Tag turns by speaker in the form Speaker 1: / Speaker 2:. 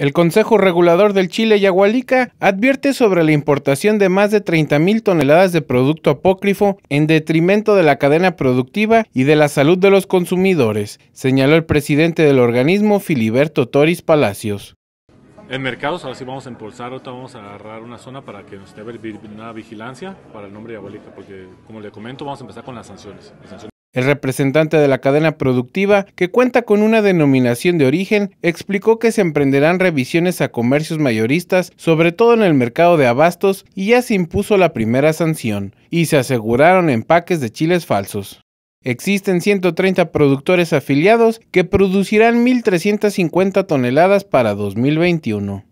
Speaker 1: El Consejo Regulador del Chile Yagualica advierte sobre la importación de más de 30.000 toneladas de producto apócrifo en detrimento de la cadena productiva y de la salud de los consumidores, señaló el presidente del organismo Filiberto Toris Palacios.
Speaker 2: En mercados, ahora sí vamos a impulsar, ahorita vamos a agarrar una zona para que nos dé una vigilancia para el nombre de Yagualica, porque como le comento, vamos a empezar con Las sanciones
Speaker 1: el representante de la cadena productiva, que cuenta con una denominación de origen, explicó que se emprenderán revisiones a comercios mayoristas, sobre todo en el mercado de abastos, y ya se impuso la primera sanción, y se aseguraron empaques de chiles falsos. Existen 130 productores afiliados que producirán 1.350 toneladas para 2021.